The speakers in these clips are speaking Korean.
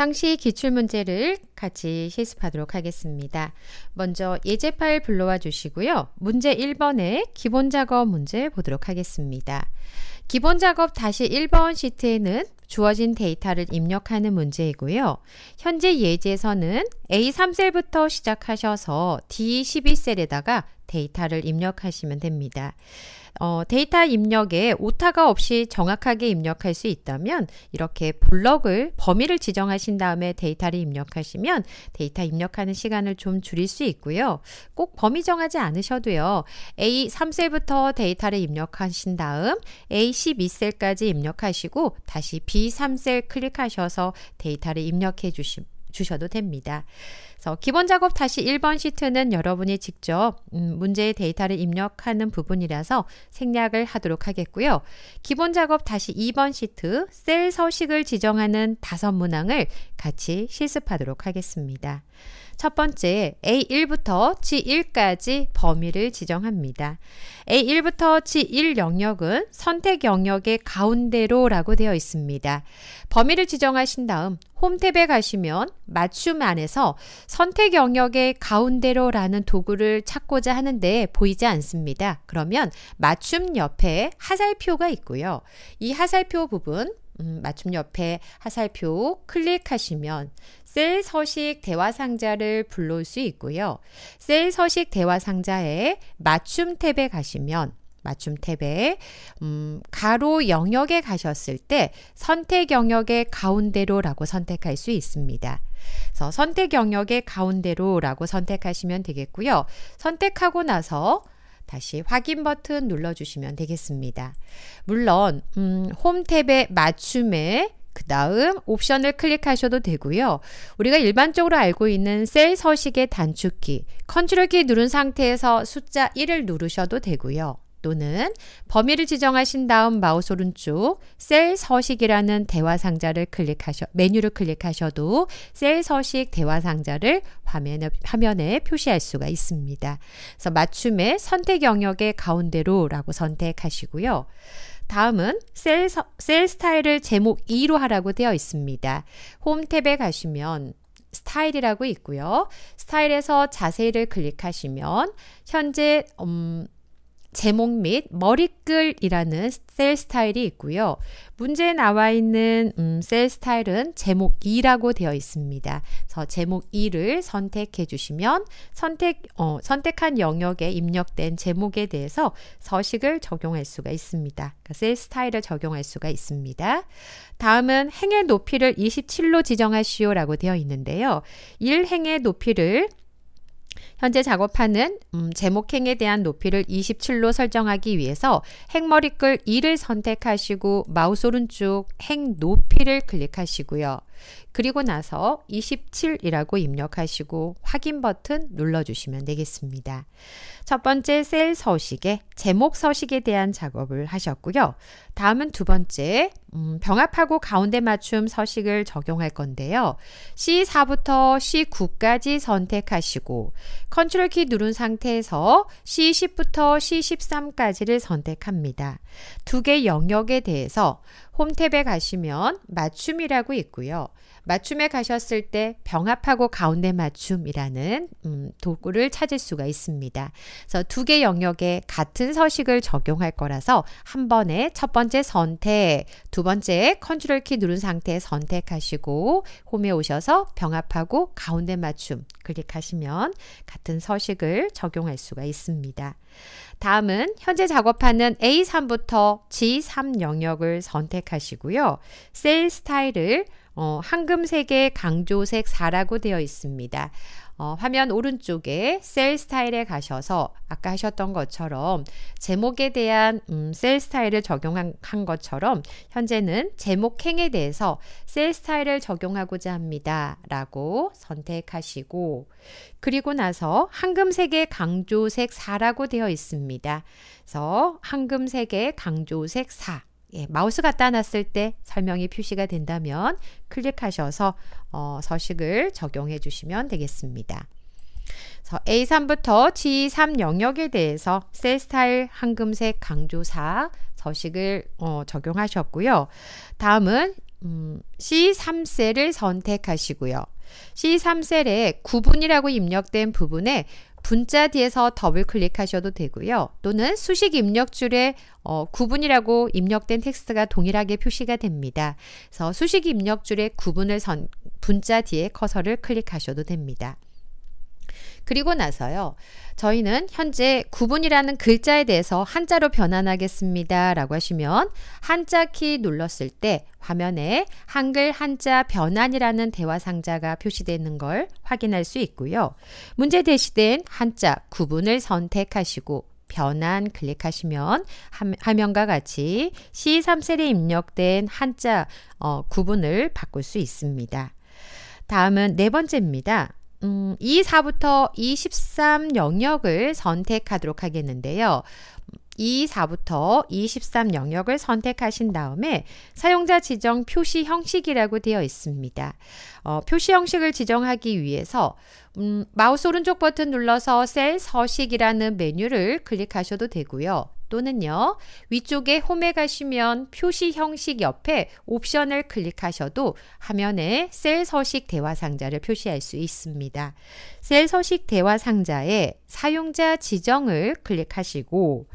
상시 기출문제를 같이 실습하도록 하겠습니다. 먼저 예제 파일 불러와 주시고요. 문제 1번의 기본 작업 문제 보도록 하겠습니다. 기본 작업 다시 1번 시트에는 주어진 데이터를 입력하는 문제이고요. 현재 예제에서는 A3셀부터 시작하셔서 D12셀에다가 데이터를 입력하시면 됩니다. 어, 데이터 입력에 오타가 없이 정확하게 입력할 수 있다면 이렇게 블럭을 범위를 지정하신 다음에 데이터를 입력하시면 데이터 입력하는 시간을 좀 줄일 수 있고요. 꼭 범위 정하지 않으셔도요. A3셀부터 데이터를 입력하신 다음 A12셀까지 입력하시고 다시 B3셀 클릭하셔서 데이터를 입력해 주시면 주셔도 됩니다. 그래서 기본 작업 다시 1번 시트는 여러분이 직접 음, 문제의 데이터를 입력하는 부분이라서 생략을 하도록 하겠고요. 기본 작업 다시 2번 시트 셀 서식을 지정하는 다섯 문항을 같이 실습하도록 하겠습니다. 첫 번째, A1부터 G1까지 범위를 지정합니다. A1부터 G1 영역은 선택 영역의 가운데로 라고 되어 있습니다. 범위를 지정하신 다음 홈탭에 가시면 맞춤 안에서 선택 영역의 가운데로 라는 도구를 찾고자 하는데 보이지 않습니다. 그러면 맞춤 옆에 하살표가 있고요. 이 하살표 부분 음, 맞춤 옆에 하살표 클릭하시면 셀 서식 대화 상자를 불러올 수 있고요. 셀 서식 대화 상자에 맞춤 탭에 가시면 맞춤 탭에 음, 가로 영역에 가셨을 때 선택 영역의 가운데로라고 선택할 수 있습니다. 그래서 선택 영역의 가운데로라고 선택하시면 되겠고요. 선택하고 나서 다시 확인 버튼 눌러주시면 되겠습니다. 물론 음, 홈탭에 맞춤에 그 다음 옵션을 클릭하셔도 되고요. 우리가 일반적으로 알고 있는 셀 서식의 단축키, 컨트롤 키 누른 상태에서 숫자 1을 누르셔도 되고요. 또는 범위를 지정하신 다음 마우스 오른쪽 셀 서식이라는 대화 상자를 클릭하셔 메뉴를 클릭하셔도 셀 서식 대화 상자를 화면에, 화면에 표시할 수가 있습니다. 그래서 맞춤의 선택 영역의 가운데로라고 선택하시고요. 다음은 셀, 서, 셀 스타일을 제목 2로 하라고 되어 있습니다. 홈 탭에 가시면 스타일이라고 있고요. 스타일에서 자세히를 클릭하시면 현재 음, 제목 및 머리글이라는 셀 스타일이 있고요. 문제에 나와 있는 음, 셀 스타일은 제목 2라고 되어 있습니다. 그래서 제목 2를 선택해 주시면 선택, 어, 선택한 영역에 입력된 제목에 대해서 서식을 적용할 수가 있습니다. 그러니까 셀 스타일을 적용할 수가 있습니다. 다음은 행의 높이를 27로 지정하시오라고 되어 있는데요. 1행의 높이를 현재 작업하는 음, 제목행에 대한 높이를 27로 설정하기 위해서 행머리글 2를 선택하시고 마우스 오른쪽 행 높이를 클릭하시고요. 그리고 나서 27이라고 입력하시고 확인 버튼 눌러주시면 되겠습니다. 첫 번째 셀 서식의 제목 서식에 대한 작업을 하셨고요. 다음은 두 번째 음, 병합하고 가운데 맞춤 서식을 적용할 건데요. C4부터 C9까지 선택하시고 컨트롤 키 누른 상태에서 C10부터 C13까지를 선택합니다. 두 개 영역에 대해서 홈탭에 가시면 맞춤이라고 있고요. 맞춤에 가셨을 때 병합하고 가운데 맞춤이라는 음, 도구를 찾을 수가 있습니다. 그래서 두개 영역에 같은 서식을 적용할 거라서 한 번에 첫 번째 선택, 두 번째 컨트롤 키 누른 상태 선택하시고 홈에 오셔서 병합하고 가운데 맞춤 클릭하시면 같은 서식을 적용할 수가 있습니다. 다음은 현재 작업하는 A3부터 G3 영역을 선택하시고요. 셀 스타일을 어, 황금색의 강조색 4라고 되어 있습니다. 어, 화면 오른쪽에 셀 스타일에 가셔서 아까 하셨던 것처럼 제목에 대한 음, 셀 스타일을 적용한 것처럼 현재는 제목행에 대해서 셀 스타일을 적용하고자 합니다. 라고 선택하시고 그리고 나서 황금색의 강조색 4라고 되어 있습니다. 그래서 황금색의 강조색 4 예, 마우스 갖다 놨을 때 설명이 표시가 된다면 클릭하셔서 어, 서식을 적용해 주시면 되겠습니다. 그래서 A3부터 G3 영역에 대해서 셀 스타일 황금색 강조사 서식을 어, 적용하셨고요. 다음은 음, C3셀을 선택하시고요. C3셀에 구분이라고 입력된 부분에 분자 뒤에서 더블 클릭하셔도 되고요. 또는 수식 입력 줄에 어, 구분이라고 입력된 텍스트가 동일하게 표시가 됩니다. 그래서 수식 입력 줄에 구분을 선, 분자 뒤에 커서를 클릭하셔도 됩니다. 그리고 나서요. 저희는 현재 구분이라는 글자에 대해서 한자로 변환하겠습니다. 라고 하시면 한자 키 눌렀을 때 화면에 한글 한자 변환이라는 대화 상자가 표시되는 걸 확인할 수 있고요. 문제 대시된 한자 구분을 선택하시고 변환 클릭하시면 화면과 같이 C3셀에 입력된 한자 어, 구분을 바꿀 수 있습니다. 다음은 네 번째입니다. 음, 2, 4부터 2, 3 영역을 선택하도록 하겠는데요. 2, 4부터 23 영역을 선택하신 다음에 사용자 지정 표시 형식이라고 되어 있습니다. 어, 표시 형식을 지정하기 위해서 음, 마우스 오른쪽 버튼 눌러서 셀 서식이라는 메뉴를 클릭하셔도 되고요. 또는요. 위쪽에 홈에 가시면 표시 형식 옆에 옵션을 클릭하셔도 화면에 셀 서식 대화 상자를 표시할 수 있습니다. 셀 서식 대화 상자에 사용자 지정을 클릭하시고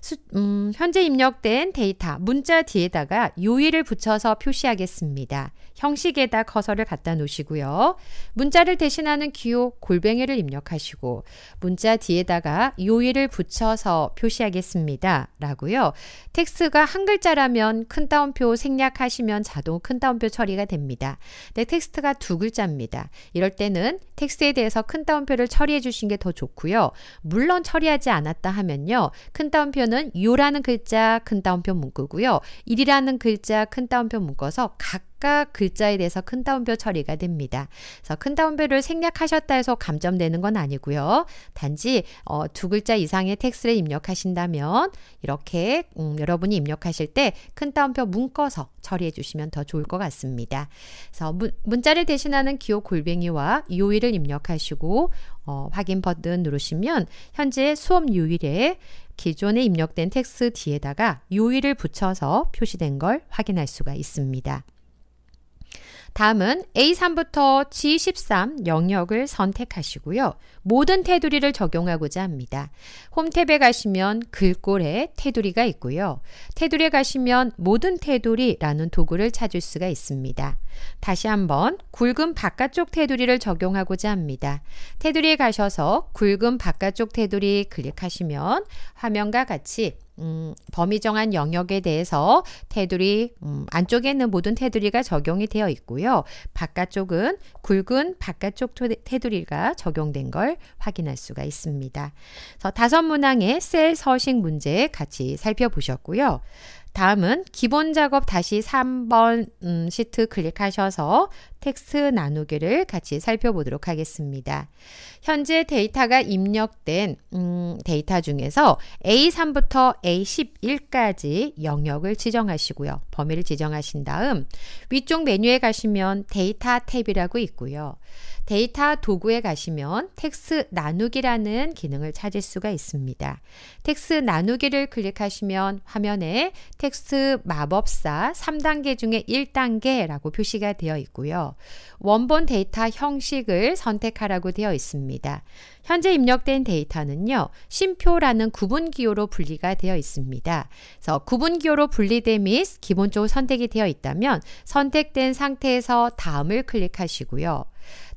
수, 음, 현재 입력된 데이터 문자 뒤에다가 요일을 붙여서 표시하겠습니다. 형식에다 커서를 갖다 놓으시고요. 문자를 대신하는 기호 골뱅이를 입력하시고 문자 뒤에다가 요일을 붙여서 표시하겠습니다. 라고요. 텍스트가 한 글자라면 큰 따옴표 생략하시면 자동 큰 따옴표 처리가 됩니다. 근데 네, 텍스트가 두 글자입니다. 이럴 때는 텍스트에 대해서 큰 따옴표를 처리해 주신 게 더 좋고요. 물론 처리하지 않았다 하면요. 큰 따옴표는 문는 요라는 글자 큰 따옴표 문구고요. 일이라는 글자 큰 따옴표 묶어서 각 각각 글자에 대해서 큰 따옴표 처리가 됩니다. 그래서 큰 따옴표를 생략하셨다 해서 감점되는 건 아니고요. 단지 어, 두 글자 이상의 텍스트를 입력하신다면 이렇게 음, 여러분이 입력하실 때 큰 따옴표 문꺼서 처리해 주시면 더 좋을 것 같습니다. 그래서 문, 자를 대신하는 기호 골뱅이와 요일을 입력하시고 어, 확인 버튼 누르시면 현재 수업 요일에 기존에 입력된 텍스트 뒤에다가 요일을 붙여서 표시된 걸 확인할 수가 있습니다. 다음은 A3부터 G13 영역을 선택하시고요. 모든 테두리를 적용하고자 합니다. 홈탭에 가시면 글꼴에 테두리가 있고요. 테두리에 가시면 모든 테두리라는 도구를 찾을 수가 있습니다. 다시 한번 굵은 바깥쪽 테두리를 적용하고자 합니다. 테두리에 가셔서 굵은 바깥쪽 테두리 클릭하시면 화면과 같이 음, 범위 정한 영역에 대해서 테두리 음, 안쪽에 있는 모든 테두리가 적용이 되어 있고요. 바깥쪽은 굵은 바깥쪽 테두리가 적용된 걸 확인할 수가 있습니다. 그래서 다섯 문항의 셀 서식 문제 같이 살펴보셨고요. 다음은 기본 작업 다시 3번 음, 시트 클릭하셔서 텍스트 나누기를 같이 살펴보도록 하겠습니다. 현재 데이터가 입력된 음, 데이터 중에서 A3부터 A11까지 영역을 지정하시고요. 범위를 지정하신 다음 위쪽 메뉴에 가시면 데이터 탭이라고 있고요. 데이터 도구에 가시면 텍스 나누기라는 기능을 찾을 수가 있습니다. 텍스 나누기를 클릭하시면 화면에 텍스 마법사 3단계 중에 1단계라고 표시가 되어 있고요. 원본 데이터 형식을 선택하라고 되어 있습니다. 현재 입력된 데이터는요. 심표라는 구분 기호로 분리가 되어 있습니다. 그래서 구분 기호로 분리된 및 기본적으로 선택이 되어 있다면 선택된 상태에서 다음을 클릭하시고요.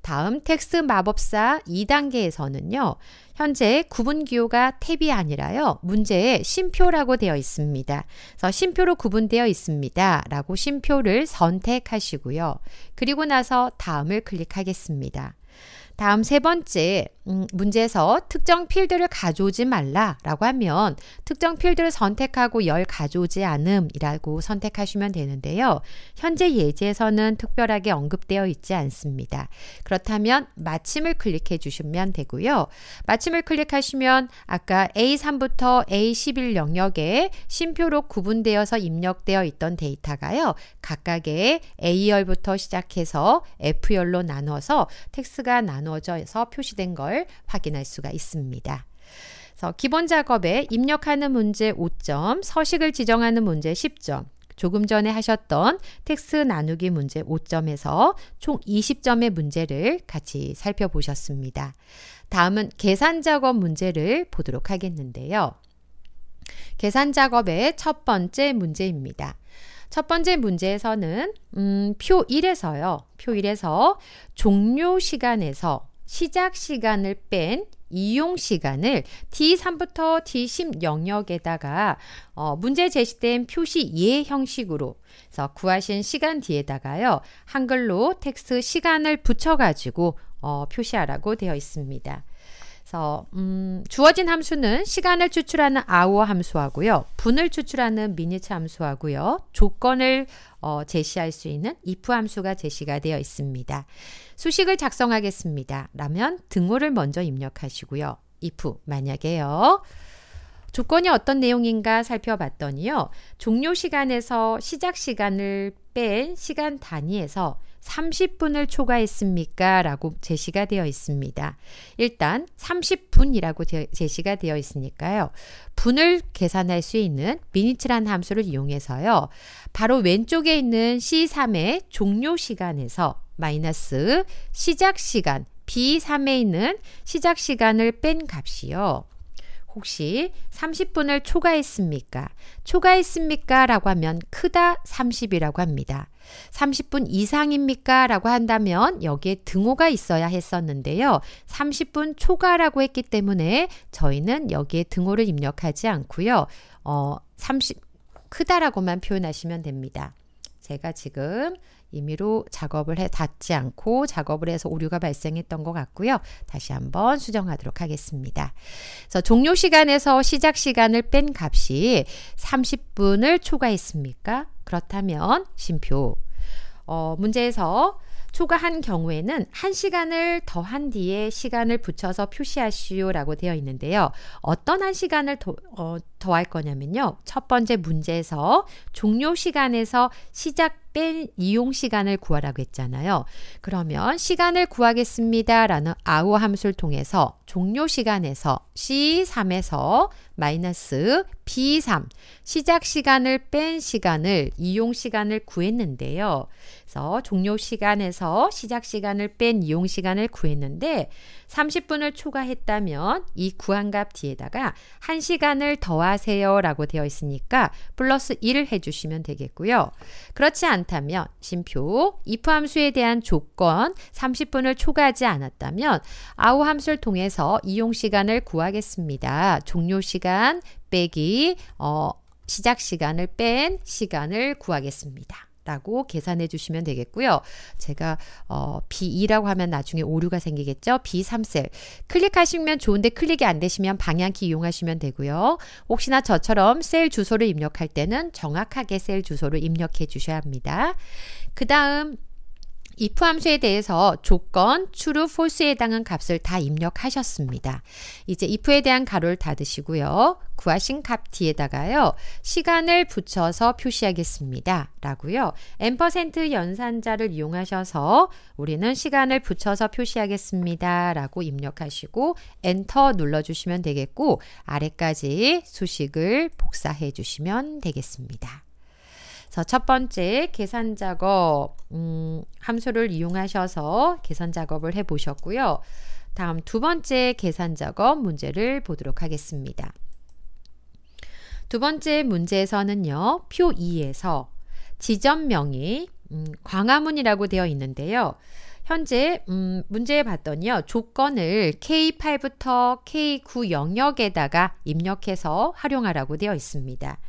다음 텍스 마법사 2단계에서는요. 현재 구분 기호가 탭이 아니라요. 문제에 심표라고 되어 있습니다. 그래서 심표로 구분되어 있습니다. 라고 심표를 선택하시고요. 그리고 나서 다음을 클릭하겠습니다. 다음 세 번째 음, 문제에서 특정 필드를 가져오지 말라라고 하면 특정 필드를 선택하고 열 가져오지 않음이라고 선택하시면 되는데요. 현재 예제에서는 특별하게 언급되어 있지 않습니다. 그렇다면 마침을 클릭해 주시면 되고요. 마침을 클릭하시면 아까 A3부터 A11 영역에 심표로 구분되어서 입력되어 있던 데이터가요. 각각의 A열부터 시작해서 F열로 나눠서 텍스가 나눠 나누어져서 표시된 걸 확인할 수가 있습니다. 그래서 기본 작업에 입력하는 문제 5점, 서식을 지정하는 문제 10점, 조금 전에 하셨던 텍스 나누기 문제 5점에서 총 20점의 문제를 같이 살펴보셨습니다. 다음은 계산 작업 문제를 보도록 하겠는데요. 계산 작업의 첫 번째 문제입니다. 첫 번째 문제에서는 음, 표 1에서요. 표 1에서 종료 시간에서 시작 시간을 뺀 이용 시간을 t 3부터 t 1 0 영역에다가 어, 문제 제시된 표시 예 형식으로 그래서 구하신 시간 뒤에다가요. 한글로 텍스트 시간을 붙여가지고 어, 표시하라고 되어 있습니다. 그래서 음, 주어진 함수는 시간을 추출하는 아우어 함수하고요. 분을 추출하는 미니츠 함수하고요. 조건을 어, 제시할 수 있는 if 함수가 제시가 되어 있습니다. 수식을 작성하겠습니다. 라면 등호를 먼저 입력하시고요. if 만약에요. 조건이 어떤 내용인가 살펴봤더니요. 종료 시간에서 시작 시간을 뺀 시간 단위에서 30분을 초과했습니까? 라고 제시가 되어 있습니다. 일단 30분이라고 제시가 되어 있으니까요. 분을 계산할 수 있는 미니치란 함수를 이용해서요. 바로 왼쪽에 있는 C3의 종료 시간에서 마이너스 시작 시간 B3에 있는 시작 시간을 뺀 값이요. 혹시 30분을 초과했습니까? 초과했습니까? 라고 하면 크다 30이라고 합니다. 30분 이상입니까? 라고 한다면 여기에 등호가 있어야 했었는데요. 30분 초과라고 했기 때문에 저희는 여기에 등호를 입력하지 않고요. 어, 30 크다라고만 표현하시면 됩니다. 제가 지금 임의로 작업을 해 닿지 않고 작업을 해서 오류가 발생했던 것 같고요. 다시 한번 수정하도록 하겠습니다. 그래서 종료 시간에서 시작 시간을 뺀 값이 30분을 초과했습니까? 그렇다면 심표 어, 문제에서 초과한 경우에는 1시간을 더한 뒤에 시간을 붙여서 표시하시오라고 되어 있는데요. 어떤 한 시간을 어, 더할 거냐면요. 첫 번째 문제에서 종료 시간에서 시작 뺀 이용 시간을 구하라고 했잖아요. 그러면 시간을 구하겠습니다라는 아우 함수를 통해서 종료 시간에서 C3에서 마이너스 B3 시작 시간을 뺀 시간을 이용 시간을 구했는데요. 그래서 종료 시간에서 시작 시간을 뺀 이용 시간을 구했는데 30분을 초과했다면 이 구한값 뒤에다가 1시간을 더하세요 라고 되어 있으니까 플러스 1을 해주시면 되겠고요. 그렇지 않다면 심표 if 함수에 대한 조건 30분을 초과하지 않았다면 아우 함수를 통해서 이용시간을 구하겠습니다. 종료시간 빼기 어, 시작시간을 뺀 시간을 구하겠습니다. 라고 계산해 주시면 되겠고요. 제가 어, B2라고 하면 나중에 오류가 생기겠죠. B3셀 클릭하시면 좋은데 클릭이 안 되시면 방향키 이용하시면 되고요. 혹시나 저처럼 셀 주소를 입력할 때는 정확하게 셀 주소를 입력해 주셔야 합니다. 그 다음 if 함수에 대해서 조건, true, false에 해당한 값을 다 입력하셨습니다. 이제 if에 대한 가로를 닫으시고요. 구하신 값 뒤에다가요. 시간을 붙여서 표시하겠습니다. 라고요. n% 연산자를 이용하셔서 우리는 시간을 붙여서 표시하겠습니다. 라고 입력하시고 엔터 눌러주시면 되겠고 아래까지 수식을 복사해 주시면 되겠습니다. 자, 첫 번째 계산 작업 음, 함수를 이용하셔서 계산 작업을 해 보셨고요. 다음 두 번째 계산 작업 문제를 보도록 하겠습니다. 두 번째 문제에서는요. 표 2에서 지점명이 음, 광화문이라고 되어 있는데요. 현재 음, 문제에 봤더니요. 조건을 K8부터 K9 영역에다가 입력해서 활용하라고 되어 있습니다.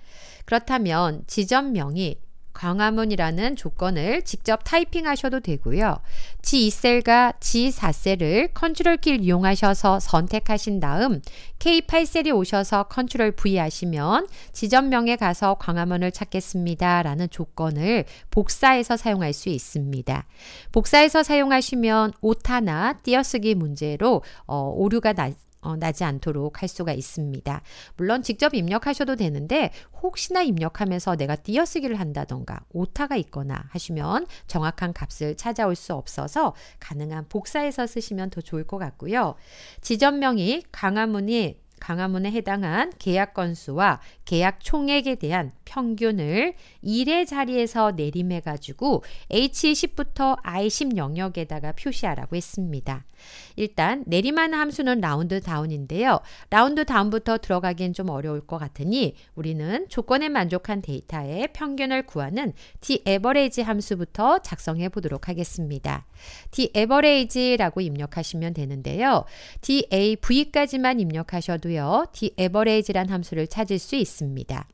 그렇다면 지점명이 광화문이라는 조건을 직접 타이핑하셔도 되고요. G2셀과 G4셀을 컨트롤 키를 이용하셔서 선택하신 다음 K8셀이 오셔서 컨트롤 V 하시면 지점명에 가서 광화문을 찾겠습니다. 라는 조건을 복사해서 사용할 수 있습니다. 복사해서 사용하시면 오타나 띄어쓰기 문제로 어, 오류가 나, 어, 나지 않도록 할 수가 있습니다. 물론 직접 입력하셔도 되는데 혹시나 입력하면서 내가 띄어쓰기를 한다던가 오타가 있거나 하시면 정확한 값을 찾아올 수 없어서 가능한 복사해서 쓰시면 더 좋을 것 같고요. 지점명이 강화문이 강화문에 해당한 계약 건수와 계약 총액에 대한 평균을 1의 자리에서 내림해 가지고 H10부터 e I10 영역에다가 표시하라고 했습니다. 일단 내림하는 함수는 라운드 다운인데요. 라운드 다운부터 들어가기엔 좀 어려울 것 같으니 우리는 조건에 만족한 데이터의 평균을 구하는 dAverage 함수부터 작성해 보도록 하겠습니다. dAverage라고 입력하시면 되는데요. dav까지만 입력하셔도 하고요. the average란 함수를 찾을 수 있습니다.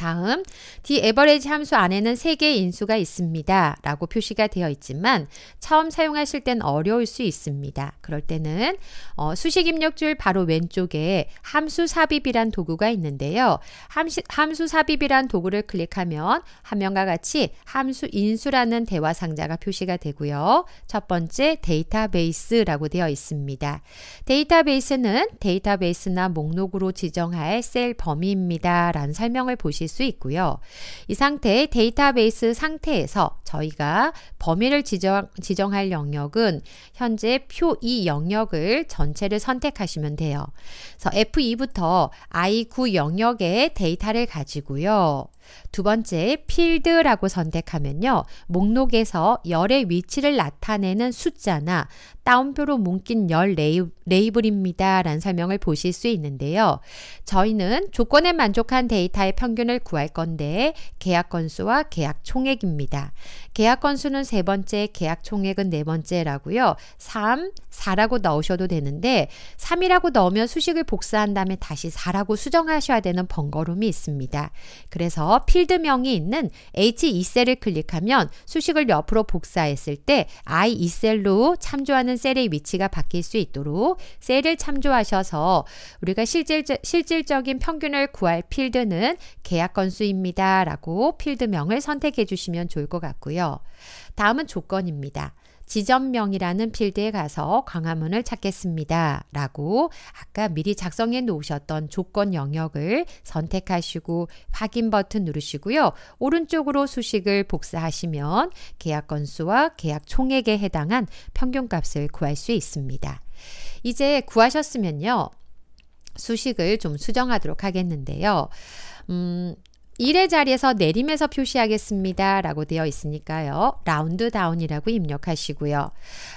다음, the average 함수 안에는 3개의 인수가 있습니다. 라고 표시가 되어 있지만 처음 사용하실 땐 어려울 수 있습니다. 그럴 때는 어, 수식 입력줄 바로 왼쪽에 함수 삽입이란 도구가 있는데요. 함시, 함수 삽입이란 도구를 클릭하면 화면과 같이 함수 인수라는 대화 상자가 표시가 되고요. 첫 번째 데이터베이스라고 되어 있습니다. 데이터베이스는 데이터베이스나 목록으로 지정할 셀 범위입니다. 라는 설명을 보실 수 있고요. 이 상태의 데이터베이스 상태에서 저희가 범위를 지정, 지정할 영역은 현재 표 2 영역을 전체를 선택하시면 돼요. 그래서 F2부터 I9 영역의 데이터를 가지고요. 두 번째 필드라고 선택하면요. 목록에서 열의 위치를 나타내는 숫자나 따옴표로 뭉킨 열 레이, 블입니다 라는 설명을 보실 수 있는데요. 저희는 조건에 만족한 데이터의 평균을 구할 건데 계약 건수와 계약 총액입니다. 계약 건수는 세 번째, 계약 총액은 네 번째라고요. 3, 4라고 넣으셔도 되는데 3이라고 넣으면 수식을 복사한 다음에 다시 4라고 수정하셔야 되는 번거로움이 있습니다. 그래서 필드명이 있는 H2셀을 클릭하면 수식을 옆으로 복사했을 때 I2셀로 참조하는 셀의 위치가 바뀔 수 있도록 셀을 참조하셔서 우리가 실질, 실질적인 평균을 구할 필드는 계약 건수입니다. 라고 필드명을 선택해 주시면 좋을 것 같고요. 다음은 조건입니다. 지점명이라는 필드에 가서 광화문을 찾겠습니다. 라고 아까 미리 작성해 놓으셨던 조건 영역을 선택하시고 확인 버튼 누르시고요. 오른쪽으로 수식을 복사하시면 계약 건수와 계약 총액에 해당한 평균값을 구할 수 있습니다. 이제 구하셨으면요. 수식을 좀 수정하도록 하겠는데요. 음, 1의 자리에서 내림에서 표시하겠습니다. 라고 되어 있으니까요. 라운드 다운이라고 입력하시고요.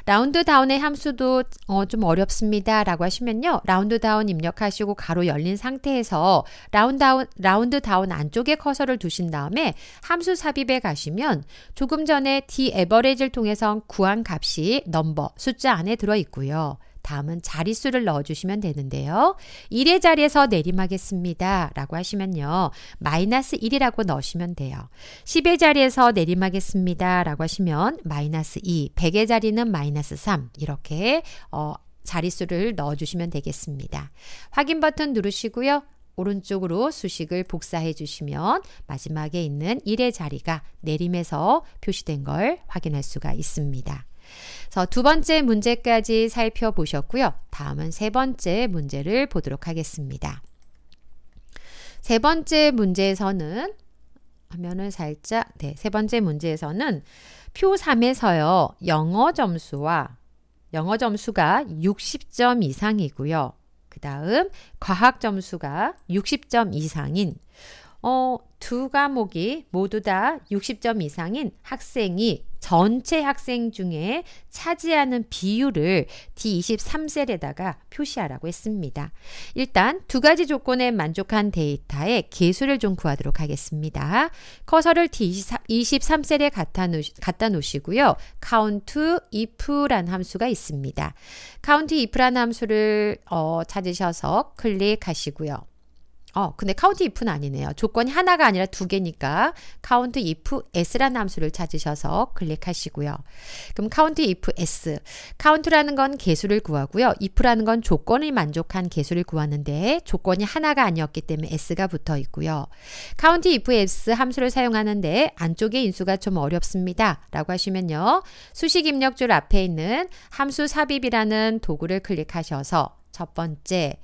라운드 다운의 함수도 어, 좀 어렵습니다. 라고 하시면요. 라운드 다운 입력하시고 가로 열린 상태에서 라운드 다운, 라운드 다운 안쪽에 커서를 두신 다음에 함수 삽입에 가시면 조금 전에 d a v e r a g e 를 통해서 구한 값이 넘버 숫자 안에 들어 있고요. 다음은 자릿수를 넣어주시면 되는데요. 1의 자리에서 내림하겠습니다. 라고 하시면요. 마이너스 1이라고 넣으시면 돼요. 10의 자리에서 내림하겠습니다. 라고 하시면 마이너스 2, 100의 자리는 마이너스 3 이렇게 어, 자릿수를 넣어주시면 되겠습니다. 확인 버튼 누르시고요. 오른쪽으로 수식을 복사해 주시면 마지막에 있는 1의 자리가 내림에서 표시된 걸 확인할 수가 있습니다. 그래서 두 번째 문제까지 살펴보셨고요. 다음은 세 번째 문제를 보도록 하겠습니다. 세 번째 문제에서는 화면을 살짝 네, 세 번째 문제에서는 표 3에서요. 영어 점수와 영어 점수가 60점 이상이고요. 그 다음 과학 점수가 60점 이상인 어, 두 과목이 모두 다 60점 이상인 학생이 전체 학생 중에 차지하는 비율을 D23셀에다가 표시하라고 했습니다. 일단 두 가지 조건에 만족한 데이터의 개수를 좀 구하도록 하겠습니다. 커서를 D23셀에 갖다, 갖다 놓으시고요. count if란 함수가 있습니다. count if란 함수를 어, 찾으셔서 클릭하시고요. 어, 근데 카운트 if는 아니네요. 조건이 하나가 아니라 두 개니까 카운트 if s라는 함수를 찾으셔서 클릭하시고요. 그럼 카운트 if s. 카운트라는 건 개수를 구하고요. if라는 건 조건을 만족한 개수를 구하는데 조건이 하나가 아니었기 때문에 s가 붙어 있고요. 카운트 if s 함수를 사용하는데 안쪽에 인수가 좀 어렵습니다. 라고 하시면요. 수식 입력줄 앞에 있는 함수 삽입이라는 도구를 클릭하셔서 첫 번째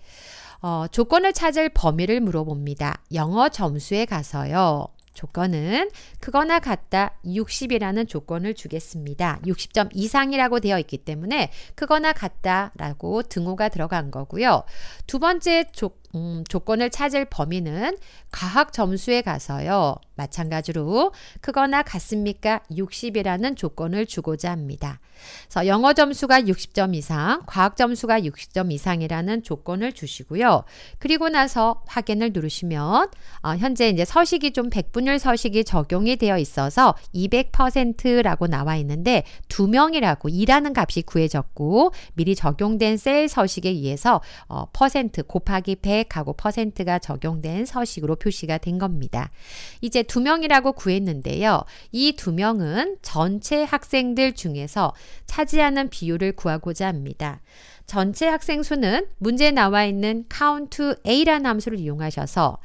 어, 조건을 찾을 범위를 물어봅니다. 영어 점수에 가서요. 조건은 크거나 같다 60이라는 조건을 주겠습니다. 60점 이상이라고 되어 있기 때문에 크거나 같다라고 등호가 들어간 거고요. 두 번째 조, 건 음, 조건을 찾을 범위는 과학 점수에 가서요. 마찬가지로 크거나 같습니까? 60이라는 조건을 주고자 합니다. 그래서 영어 점수가 60점 이상, 과학 점수가 60점 이상이라는 조건을 주시고요. 그리고 나서 확인을 누르시면 어, 현재 이제 서식이 좀 백분율 서식이 적용이 되어 있어서 200%라고 나와 있는데 두 명이라고 2라는 값이 구해졌고 미리 적용된 셀 서식에 의해서 어, 퍼센트 곱하기 100 금액고 퍼센트가 적용된 서식으로 표시가 된 겁니다. 이제 두 명이라고 구했는데요. 이 두 명은 전체 학생들 중에서 차지하는 비율을 구하고자 합니다. 전체 학생 수는 문제에 나와 있는 count a라는 함수를 이용하셔서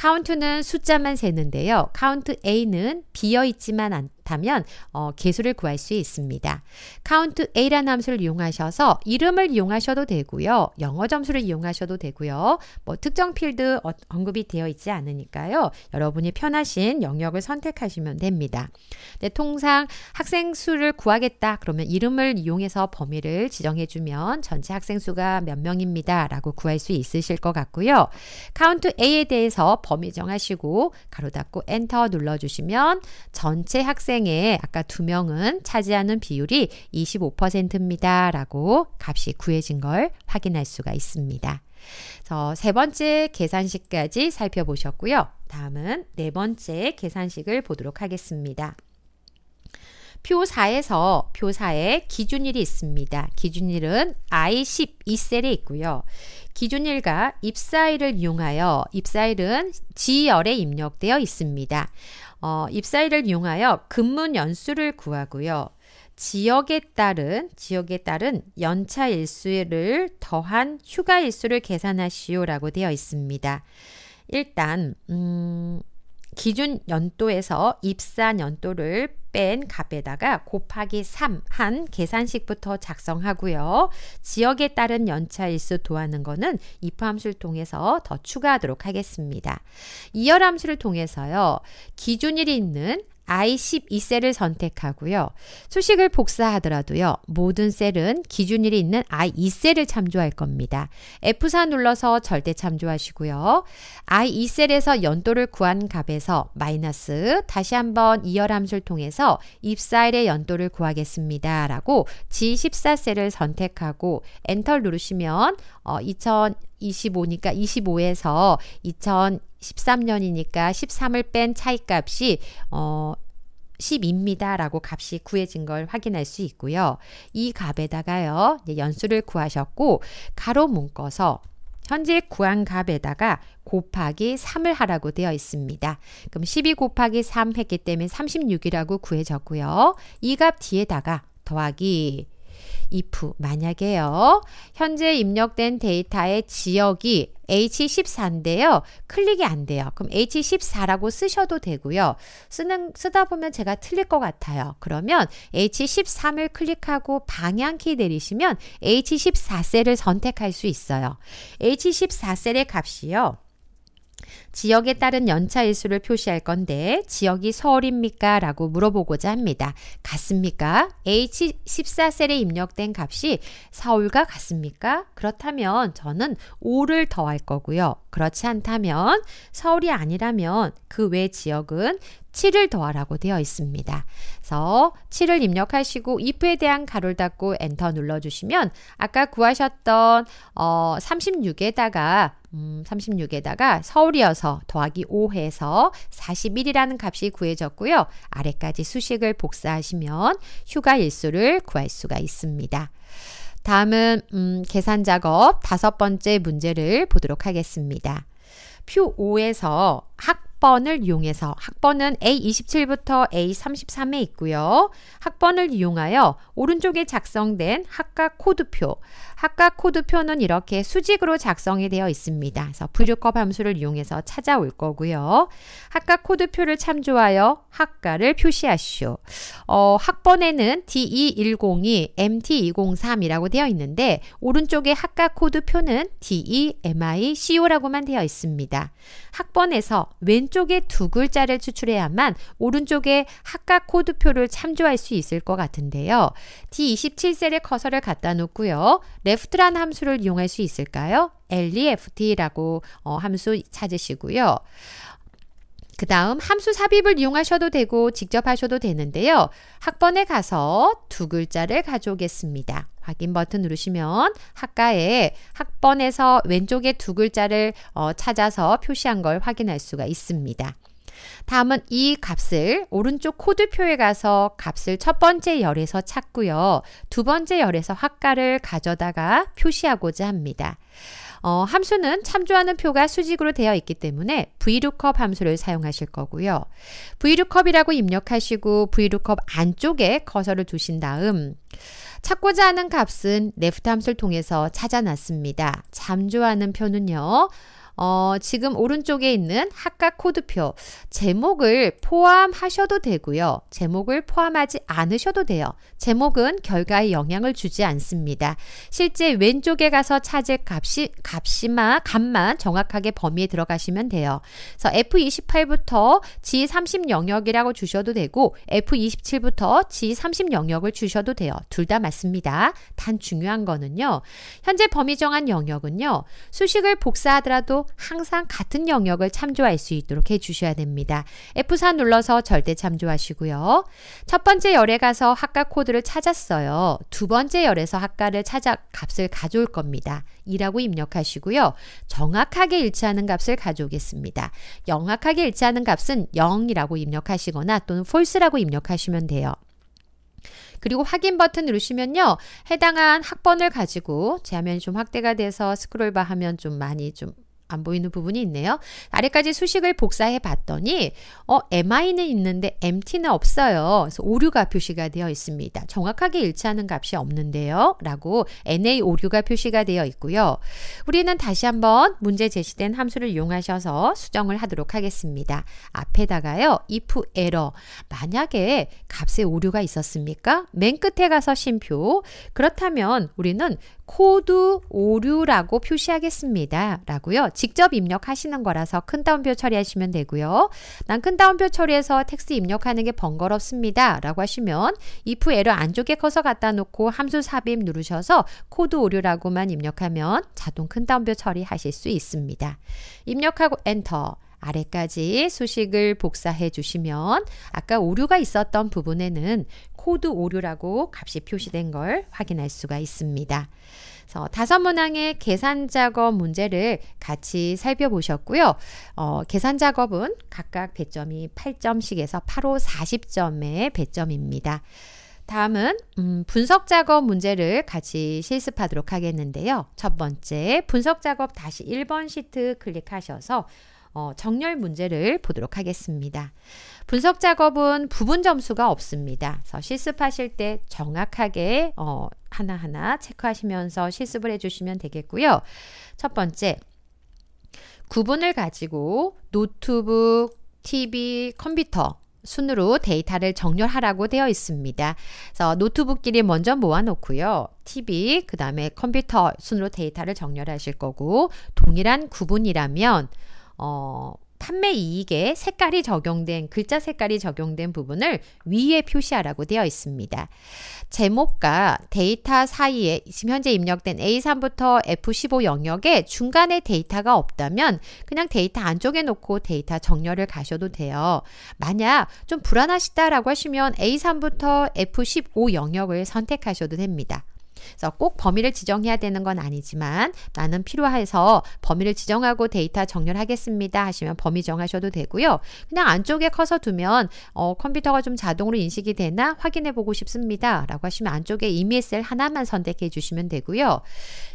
count는 숫자만 세는데요. count a는 비어 있지만 않 다면 어, 개수를 구할 수 있습니다. count a라는 함수를 이용하셔서 이름을 이용하셔도 되고요. 영어 점수를 이용하셔도 되고요. 뭐 특정 필드 어, 언급이 되어 있지 않으니까요. 여러분이 편하신 영역을 선택하시면 됩니다. 네, 통상 학생 수를 구하겠다 그러면 이름을 이용해서 범위를 지정해 주면 전체 학생 수가 몇 명입니다. 라고 구할 수 있으실 것 같고요. count a에 대해서 범위 정하시고 가로 닫고 엔터 눌러주시면 전체 학생 학생의 아까 두 명은 차지하는 비율이 25%입니다. 라고 값이 구해진 걸 확인할 수가 있습니다. 그래서 세 번째 계산식까지 살펴보셨고요. 다음은 네 번째 계산식을 보도록 하겠습니다. 표사에서 표사의 기준일이 있습니다. 기준일은 I12셀에 있고요. 기준일과 입사일을 이용하여 입사일은 지열에 입력되어 있습니다. 어, 입사일을 이용하여 근무 연수를 구하고요. 지역에 따른 지역에 따른 연차 일수를 더한 휴가 일수를 계산하시오라고 되어 있습니다. 일단 음, 기준 연도에서 입사 연도를 뺀 값에다가 곱하기 3 한 계산식부터 작성하고요. 지역에 따른 연차일수 도하는 거는 입함수를 통해서 더 추가하도록 하겠습니다. 이열함수를 통해서요. 기준일이 있는 I 12셀을 선택하고요. 수식을 복사하더라도요. 모든 셀은 기준일이 있는 I 2셀을 참조할 겁니다. F4 눌러서 절대 참조하시고요. I 2셀에서 연도를 구한 값에서 마이너스 다시 한번 이열 함수를 통해서 입사일의 연도를 구하겠습니다. 라고 G14셀을 선택하고 엔터 누르시면 어, 2000 25니까 25에서 2013년이니까 13을 뺀 차이값이 어 10입니다. 라고 값이 구해진 걸 확인할 수 있고요. 이 값에다가요, 연수를 구하셨고, 가로 묶어서 현재 구한 값에다가 곱하기 3을 하라고 되어 있습니다. 그럼 12 곱하기 3 했기 때문에 36이라고 구해졌고요. 이 값 뒤에다가 더하기 if 만약에요. 현재 입력된 데이터의 지역이 H14인데요. 클릭이 안 돼요. 그럼 H14라고 쓰셔도 되고요. 쓰는 쓰다 보면 제가 틀릴 것 같아요. 그러면 H13을 클릭하고 방향키 내리시면 H14셀을 선택할 수 있어요. H14셀의 값이요. 지역에 따른 연차 일수를 표시할 건데 지역이 서울입니까? 라고 물어보고자 합니다. 같습니까? H14셀에 입력된 값이 서울과 같습니까? 그렇다면 저는 5를 더할 거고요. 그렇지 않다면 서울이 아니라면 그 외 지역은 7을 더하라고 되어 있습니다. 그래서 7을 입력하시고 if에 대한 가로를 닫고 엔터 눌러주시면 아까 구하셨던 어, 36에다가 음, 36에다가 서울이어서 5에서 더하기 5해서 41이라는 값이 구해졌고요. 아래까지 수식을 복사하시면 휴가 일수를 구할 수가 있습니다. 다음은 음, 계산 작업 다섯 번째 문제를 보도록 하겠습니다. 표 5에서 학 학번을 이용해서 학번은 A27부터 A33에 있고요. 학번을 이용하여 오른쪽에 작성된 학과 코드표 학과 코드표는 이렇게 수직으로 작성이 되어 있습니다. 그래서 분류컵 함수를 이용해서 찾아올 거고요. 학과 코드표를 참조하여 학과를 표시하시오. 어, 학번에는 DE102, MT203이라고 되어 있는데 오른쪽에 학과 코드표는 DE, MI, CO라고만 되어 있습니다. 학번에서 왼 왼쪽에 두 글자를 추출해야만 오른쪽에 합각 코드표를 참조할 수 있을 것 같은데요. D27셀에 커서를 갖다 놓고요. left란 함수를 이용할 수 있을까요? left라고 어, 함수 찾으시고요. 그 다음 함수 삽입을 이용하셔도 되고 직접 하셔도 되는데요. 학번에 가서 두 글자를 가져오겠습니다. 확인 버튼 누르시면 학과에 학번에서 왼쪽에 두 글자를 어, 찾아서 표시한 걸 확인할 수가 있습니다. 다음은 이 값을 오른쪽 코드표에 가서 값을 첫 번째 열에서 찾고요. 두 번째 열에서 학과를 가져다가 표시하고자 합니다. 어, 함수는 참조하는 표가 수직으로 되어 있기 때문에 VLOOKUP 함수를 사용하실 거고요. VLOOKUP이라고 입력하시고 VLOOKUP 안쪽에 커서를 두신 다음 찾고자 하는 값은 레프탐 함수를 통해서 찾아놨습니다. 잠조하는 표는요. 어, 지금 오른쪽에 있는 합각 코드표 제목을 포함하셔도 되고요. 제목을 포함하지 않으셔도 돼요. 제목은 결과에 영향을 주지 않습니다. 실제 왼쪽에 가서 찾을 값이 값이마 값만 정확하게 범위에 들어가시면 돼요. 그래서 F28부터 G30 영역이라고 주셔도 되고 F27부터 G30 영역을 주셔도 돼요. 둘 다 맞습니다. 단 중요한 거는요. 현재 범위 정한 영역은요. 수식을 복사하더라도 항상 같은 영역을 참조할 수 있도록 해주셔야 됩니다. F4 눌러서 절대 참조하시고요. 첫 번째 열에 가서 학과 코드를 찾았어요. 두 번째 열에서 학과를 찾아 값을 가져올 겁니다. 이라고 입력하시고요. 정확하게 일치하는 값을 가져오겠습니다. 영악하게 일치하는 값은 0이라고 입력하시거나 또는 false라고 입력하시면 돼요. 그리고 확인 버튼 누르시면요. 해당한 학번을 가지고 제 화면이 좀 확대가 돼서 스크롤바 하면 좀 많이 좀안 보이는 부분이 있네요. 아래까지 수식을 복사해 봤더니 어, mi는 있는데 m t 는 없어요. 그래서 오류가 표시가 되어 있습니다. 정확하게 일치하는 값이 없는데요. 라고 NA 오류가 표시가 되어 있고요. 우리는 다시 한번 문제 제시된 함수를 이용하셔서 수정을 하도록 하겠습니다. 앞에다가요. if error 만약에 값에 오류가 있었습니까? 맨 끝에 가서 심표 그렇다면 우리는 코드 오류라고 표시하겠습니다. 라고요. 직접 입력하시는 거라서 큰 따옴표 처리하시면 되고요. 난큰 따옴표 처리해서 텍스트 입력하는 게 번거롭습니다. 라고 하시면 if 에러 안쪽에 커서 갖다 놓고 함수 삽입 누르셔서 코드 오류라고만 입력하면 자동 큰 따옴표 처리하실 수 있습니다. 입력하고 엔터. 아래까지 수식을 복사해 주시면 아까 오류가 있었던 부분에는 코드 오류라고 값이 표시된 걸 확인할 수가 있습니다. 그래서 다섯 문항의 계산 작업 문제를 같이 살펴보셨고요. 어, 계산 작업은 각각 배점이 8점씩에서 8호 40점의 배점입니다. 다음은 음, 분석 작업 문제를 같이 실습하도록 하겠는데요. 첫 번째 분석 작업 다시 1번 시트 클릭하셔서 어, 정렬 문제를 보도록 하겠습니다. 분석 작업은 부분 점수가 없습니다. 그래서 실습하실 때 정확하게 어, 하나하나 체크하시면서 실습을 해주시면 되겠고요. 첫 번째, 구분을 가지고 노트북, TV, 컴퓨터 순으로 데이터를 정렬하라고 되어 있습니다. 그래서 노트북끼리 먼저 모아놓고요. TV, 그 다음에 컴퓨터 순으로 데이터를 정렬하실 거고, 동일한 구분이라면, 어, 판매 이익에 색깔이 적용된 글자 색깔이 적용된 부분을 위에 표시하라고 되어 있습니다. 제목과 데이터 사이에 지금 현재 입력된 A3부터 F15 영역에 중간에 데이터가 없다면 그냥 데이터 안쪽에 놓고 데이터 정렬을 가셔도 돼요. 만약 좀 불안하시다라고 하시면 A3부터 F15 영역을 선택하셔도 됩니다. 그래서 꼭 범위를 지정해야 되는 건 아니지만 나는 필요해서 범위를 지정하고 데이터 정렬하겠습니다 하시면 범위 정하셔도 되고요. 그냥 안쪽에 커서 두면 어, 컴퓨터가 좀 자동으로 인식이 되나 확인해 보고 싶습니다 라고 하시면 안쪽에 EMSL 하나만 선택해 주시면 되고요.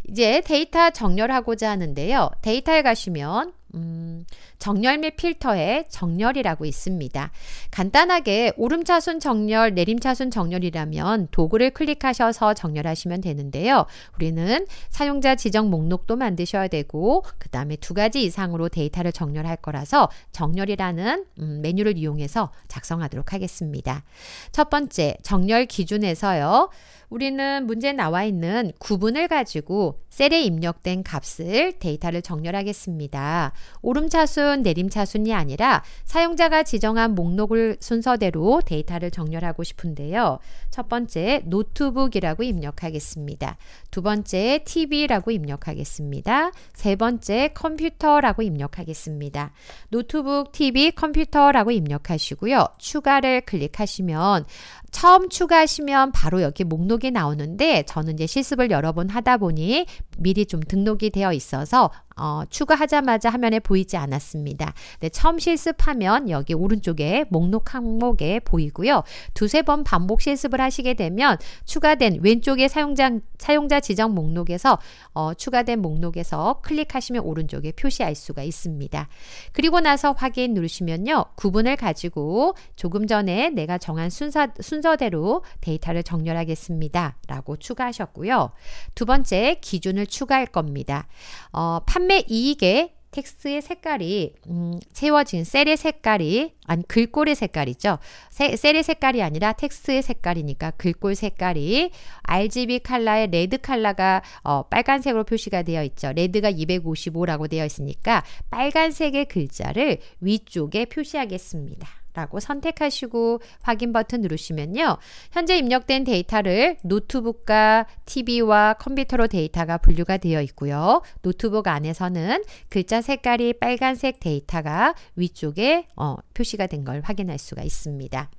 이제 데이터 정렬하고자 하는데요. 데이터에 가시면 음, 정렬 및 필터에 정렬이라고 있습니다. 간단하게 오름차순 정렬, 내림차순 정렬이라면 도구를 클릭하셔서 정렬하시면 되는데요. 우리는 사용자 지정 목록도 만드셔야 되고 그 다음에 두 가지 이상으로 데이터를 정렬할 거라서 정렬이라는 음, 메뉴를 이용해서 작성하도록 하겠습니다. 첫 번째 정렬 기준에서요. 우리는 문제에 나와 있는 구분을 가지고 셀에 입력된 값을 데이터를 정렬하겠습니다. 오름차순, 내림차순이 아니라 사용자가 지정한 목록을 순서대로 데이터를 정렬하고 싶은데요. 첫 번째 노트북이라고 입력하겠습니다. 두 번째 TV라고 입력하겠습니다. 세 번째 컴퓨터라고 입력하겠습니다. 노트북, TV, 컴퓨터라고 입력하시고요. 추가를 클릭하시면 처음 추가하시면 바로 여기 목록에 나오는데 저는 이제 실습을 여러 번 하다 보니 미리 좀 등록이 되어 있어서 어, 추가하자마자 화면에 보이지 않았습니다. 네, 처음 실습하면 여기 오른쪽에 목록 항목에 보이고요. 두세 번 반복 실습을 하시게 되면 추가된 왼쪽에 사용자, 사용자 지정 목록에서 어, 추가된 목록에서 클릭하시면 오른쪽에 표시할 수가 있습니다. 그리고 나서 확인 누르시면요. 구분을 가지고 조금 전에 내가 정한 순서, 순서대로 데이터를 정렬하겠습니다. 라고 추가하셨고요. 두 번째 기준을 추가할 겁니다. 어, 판 판매 이익의 텍스트의 색깔이 음, 채워진 셀의 색깔이 아니 글꼴의 색깔이죠. 세, 셀의 색깔이 아니라 텍스트의 색깔이니까 글꼴 색깔이 RGB 칼라의 레드 칼라가 어, 빨간색으로 표시가 되어 있죠. 레드가 255라고 되어 있으니까 빨간색의 글자를 위쪽에 표시하겠습니다. 라고 선택하시고 확인 버튼 누르시면요. 현재 입력된 데이터를 노트북과 TV와 컴퓨터로 데이터가 분류가 되어 있고요. 노트북 안에서는 글자 색깔이 빨간색 데이터가 위쪽에 어, 표시가 된 걸 확인할 수가 있습니다.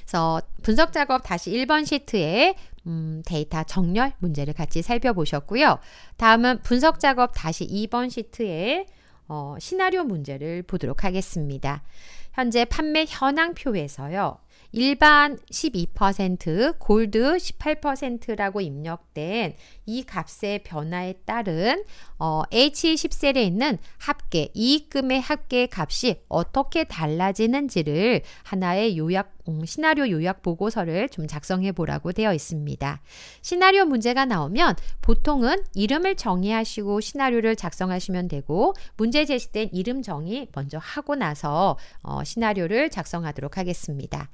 그래서 분석 작업 다시 1번 시트에 음, 데이터 정렬 문제를 같이 살펴보셨고요. 다음은 분석 작업 다시 2번 시트에 어, 시나리오 문제를 보도록 하겠습니다. 현재 판매 현황표에서요. 일반 12%, 골드 18%라고 입력된 이 값의 변화에 따른 어, H10셀에 있는 합계, 이익금의 합계 값이 어떻게 달라지는지를 하나의 요약 시나리오 요약 보고서를 좀 작성해 보라고 되어 있습니다. 시나리오 문제가 나오면 보통은 이름을 정의하시고 시나리오를 작성하시면 되고 문제 제시된 이름 정의 먼저 하고 나서 어, 시나리오를 작성하도록 하겠습니다.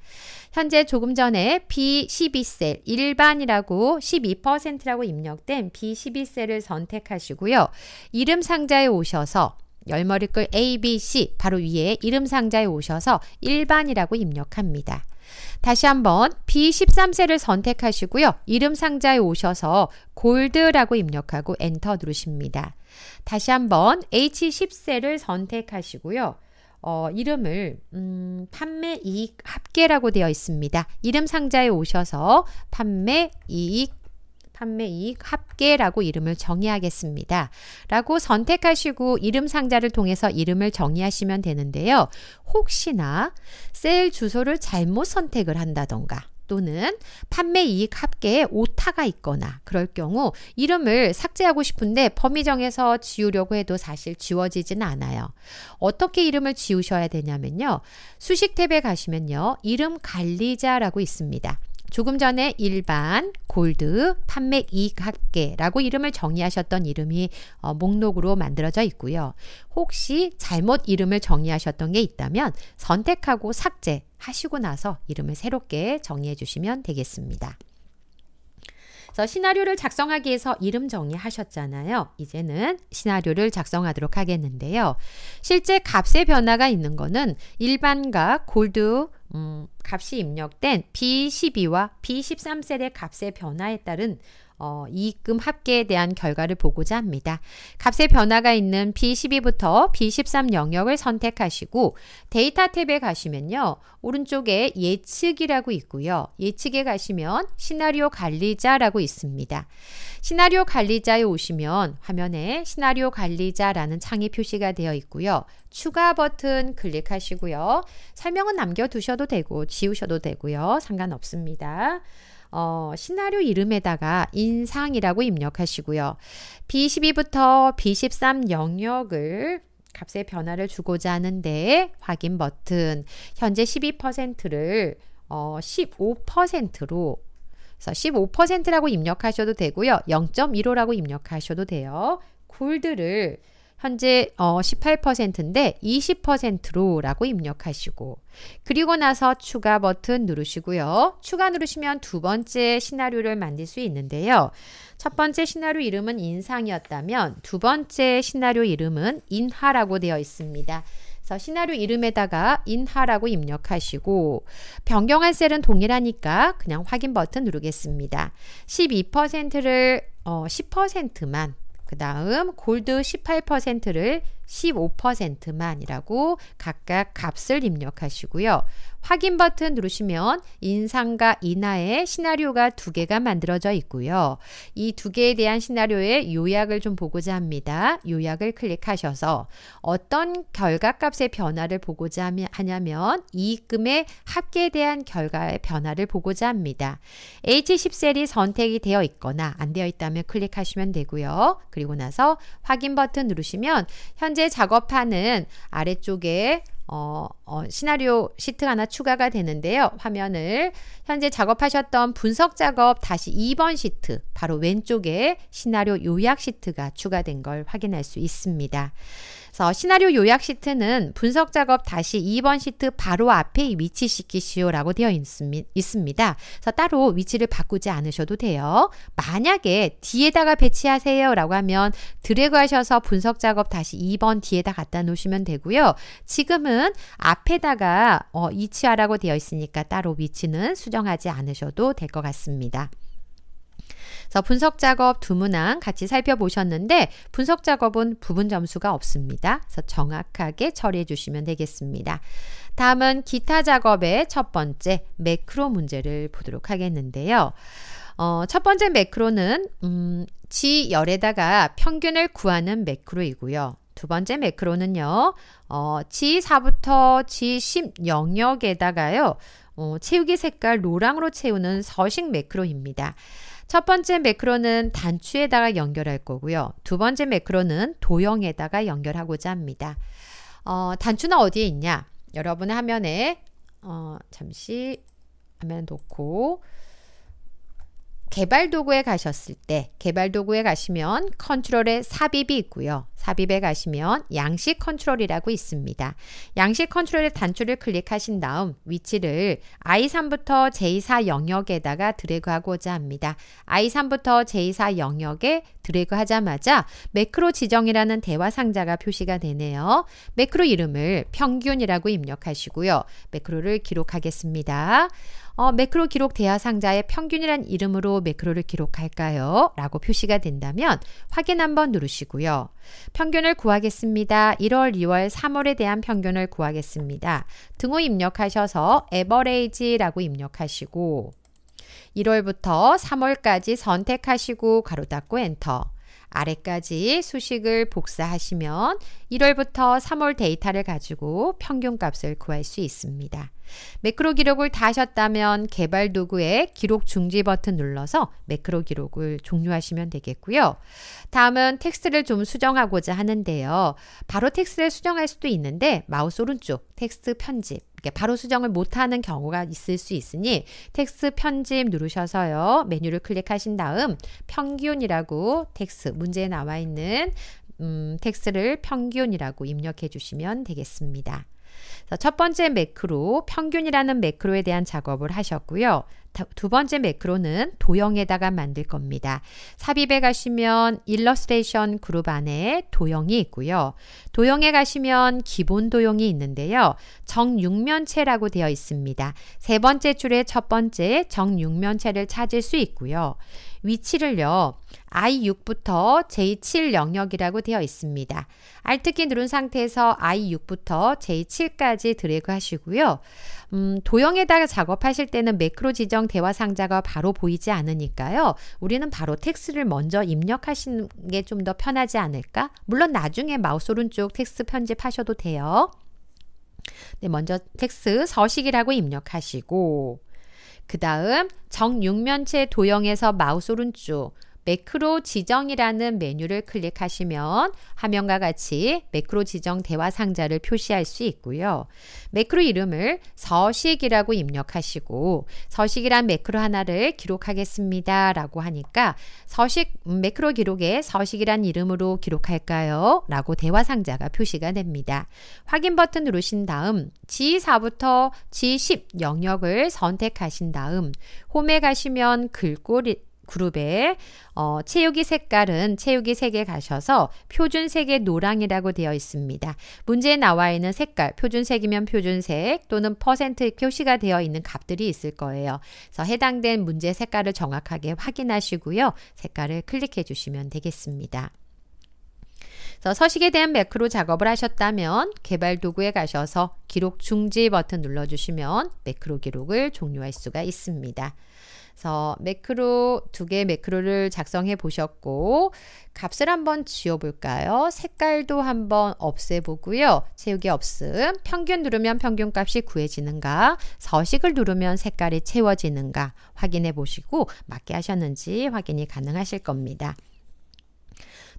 현재 조금 전에 B12셀 일반이라고 12%라고 입력된 B12셀을 선택하시고요. 이름 상자에 오셔서 열머리글 A, B, C 바로 위에 이름 상자에 오셔서 일반이라고 입력합니다. 다시 한번 B13세를 선택하시고요. 이름 상자에 오셔서 골드라고 입력하고 엔터 누르십니다. 다시 한번 H10세를 선택하시고요. 어, 이름을 음, 판매 이익 합계라고 되어 있습니다. 이름 상자에 오셔서 판매 이익 판매 이익 합계라고 이름을 정의하겠습니다. 라고 선택하시고 이름 상자를 통해서 이름을 정의하시면 되는데요. 혹시나 셀 주소를 잘못 선택을 한다던가 또는 판매 이익 합계에 오타가 있거나 그럴 경우 이름을 삭제하고 싶은데 범위 정해서 지우려고 해도 사실 지워지진 않아요. 어떻게 이름을 지우셔야 되냐면요. 수식 탭에 가시면요. 이름 관리자라고 있습니다. 조금 전에 일반, 골드, 판매 이익 합계라고 이름을 정의하셨던 이름이 어, 목록으로 만들어져 있고요. 혹시 잘못 이름을 정의하셨던 게 있다면 선택하고 삭제 하시고 나서 이름을 새롭게 정의해 주시면 되겠습니다. 그래서 시나리오를 작성하기 위해서 이름 정의하셨잖아요. 이제는 시나리오를 작성하도록 하겠는데요. 실제 값의 변화가 있는 거는 일반과 골드, 음, 값이 입력된 B12와 B13셀의 값의 변화에 따른 어, 이익금 합계에 대한 결과를 보고자 합니다. 값의 변화가 있는 B12부터 B13 영역을 선택하시고 데이터 탭에 가시면요. 오른쪽에 예측이라고 있고요. 예측에 가시면 시나리오 관리자라고 있습니다. 시나리오 관리자에 오시면 화면에 시나리오 관리자라는 창이 표시가 되어 있고요. 추가 버튼 클릭하시고요. 설명은 남겨두셔도 되고 지우셔도 되고요. 상관없습니다. 어, 시나리오 이름에다가 인상이라고 입력하시고요. B12부터 B13 영역을 값의 변화를 주고자 하는데 확인 버튼 현재 12%를 어, 15%로 15%라고 입력하셔도 되고요. 0.15라고 입력하셔도 돼요. 골드를 현재 어 18%인데 20%로라고 입력하시고 그리고 나서 추가 버튼 누르시고요. 추가 누르시면 두 번째 시나리오를 만들 수 있는데요. 첫 번째 시나리오 이름은 인상이었다면 두 번째 시나리오 이름은 인하라고 되어 있습니다. 그래서 시나리오 이름에다가 인하라고 입력하시고 변경한 셀은 동일하니까 그냥 확인 버튼 누르겠습니다. 12%를 어, 10%만 그 다음 골드 18%를 15%만이라고 각각 값을 입력하시고요. 확인 버튼 누르시면 인상과 인하의 시나리오가 두 개가 만들어져 있고요. 이 두 개에 대한 시나리오의 요약을 좀 보고자 합니다. 요약을 클릭하셔서 어떤 결과 값의 변화를 보고자 하냐면 이익금의 합계에 대한 결과의 변화를 보고자 합니다. H10셀이 선택이 되어 있거나 안 되어 있다면 클릭하시면 되고요. 그리고 나서 확인 버튼 누르시면 현재 현재 작업하는 아래쪽에 어, 어, 시나리오 시트 하나 추가가 되는데요. 화면을 현재 작업하셨던 분석 작업 다시 2번 시트 바로 왼쪽에 시나리오 요약 시트가 추가된 걸 확인할 수 있습니다. 그래서 시나리오 요약 시트는 분석 작업 다시 2번 시트 바로 앞에 위치시키시오라고 되어 있습니다. 그래서 따로 위치를 바꾸지 않으셔도 돼요. 만약에 뒤에다가 배치하세요라고 하면 드래그 하셔서 분석 작업 다시 2번 뒤에다 갖다 놓으시면 되고요. 지금은 앞에다가 어, 이치하라고 되어 있으니까 따로 위치는 수정하지 않으셔도 될 것 같습니다. 그래서 분석 작업 두 문항 같이 살펴보셨는데 분석 작업은 부분 점수가 없습니다. 그래서 정확하게 처리해 주시면 되겠습니다. 다음은 기타 작업의 첫 번째 매크로 문제를 보도록 하겠는데요. 어, 첫 번째 매크로는 음, 지열에다가 평균을 구하는 매크로이고요. 두 번째 매크로는요. 어, G4부터 G10 영역에다가요. 어, 채우기 색깔 노랑으로 채우는 서식 매크로입니다. 첫 번째 매크로는 단추에다가 연결할 거고요. 두 번째 매크로는 도형에다가 연결하고자 합니다. 어, 단추는 어디에 있냐? 여러분의 화면에 어, 잠시 화면 놓고 개발 도구에 가셨을 때 개발 도구에 가시면 컨트롤의 삽입이 있고요. 삽입에 가시면 양식 컨트롤이라고 있습니다. 양식 컨트롤의 단추를 클릭하신 다음 위치를 I3부터 J4 영역에다가 드래그하고자 합니다. I3부터 J4 영역에 드래그하자마자 매크로 지정이라는 대화 상자가 표시가 되네요. 매크로 이름을 평균이라고 입력하시고요. 매크로를 기록하겠습니다. 어, 매크로 기록 대화 상자의 평균이란 이름으로 매크로를 기록할까요? 라고 표시가 된다면 확인 한번 누르시고요. 평균을 구하겠습니다. 1월, 2월, 3월에 대한 평균을 구하겠습니다. 등호 입력하셔서 에버레이지라고 입력하시고 1월부터 3월까지 선택하시고 가로 닫고 엔터 아래까지 수식을 복사하시면 1월부터 3월 데이터를 가지고 평균값을 구할 수 있습니다. 매크로 기록을 다셨다면 개발 도구에 기록 중지 버튼 눌러서 매크로 기록을 종료하시면 되겠고요. 다음은 텍스트를 좀 수정하고자 하는데요. 바로 텍스트를 수정할 수도 있는데 마우스 오른쪽 텍스트 편집 바로 수정을 못하는 경우가 있을 수 있으니 텍스 편집 누르셔서요. 메뉴를 클릭하신 다음 평균이라고 텍스 문제에 나와 있는 음, 텍스를 평균이라고 입력해 주시면 되겠습니다. 첫 번째 매크로 평균이라는 매크로에 대한 작업을 하셨고요. 두 번째 매크로는 도형에다가 만들 겁니다. 삽입에 가시면 일러스트레이션 그룹 안에 도형이 있고요. 도형에 가시면 기본 도형이 있는데요. 정육면체라고 되어 있습니다. 세 번째 줄의 첫 번째 정육면체를 찾을 수 있고요. 위치를요. I6부터 J7 영역이라고 되어 있습니다. Alt키 누른 상태에서 I6부터 J7까지 드래그 하시고요. 음, 도형에다가 작업하실 때는 매크로 지정 대화 상자가 바로 보이지 않으니까요. 우리는 바로 텍스를 먼저 입력하시는 게 좀 더 편하지 않을까? 물론 나중에 마우스 오른쪽 텍스 편집하셔도 돼요. 네, 먼저 텍스 서식이라고 입력하시고 그 다음 정육면체 도형에서 마우스 오른쪽 매크로 지정이라는 메뉴를 클릭하시면 화면과 같이 매크로 지정 대화 상자를 표시할 수 있고요. 매크로 이름을 서식이라고 입력하시고 서식이란 매크로 하나를 기록하겠습니다. 라고 하니까 서식 음, 매크로 기록에 서식이란 이름으로 기록할까요? 라고 대화 상자가 표시가 됩니다. 확인 버튼 누르신 다음 G4부터 G10 영역을 선택하신 다음 홈에 가시면 글꼴이 그룹에 어, 채우기 색깔은 채우기 색에 가셔서 표준색의 노랑이라고 되어 있습니다. 문제에 나와 있는 색깔, 표준색이면 표준색 또는 퍼센트 표시가 되어 있는 값들이 있을 거예요. 그래서 해당된 문제 색깔을 정확하게 확인하시고요. 색깔을 클릭해 주시면 되겠습니다. 서식에 대한 매크로 작업을 하셨다면 개발 도구에 가셔서 기록 중지 버튼 눌러주시면 매크로 기록을 종료할 수가 있습니다. 그래서 매크로 두개의 매크로를 작성해 보셨고 값을 한번 지워 볼까요? 색깔도 한번 없애 보고요. 채우기 없음. 평균 누르면 평균 값이 구해지는가? 서식을 누르면 색깔이 채워지는가? 확인해 보시고 맞게 하셨는지 확인이 가능하실 겁니다.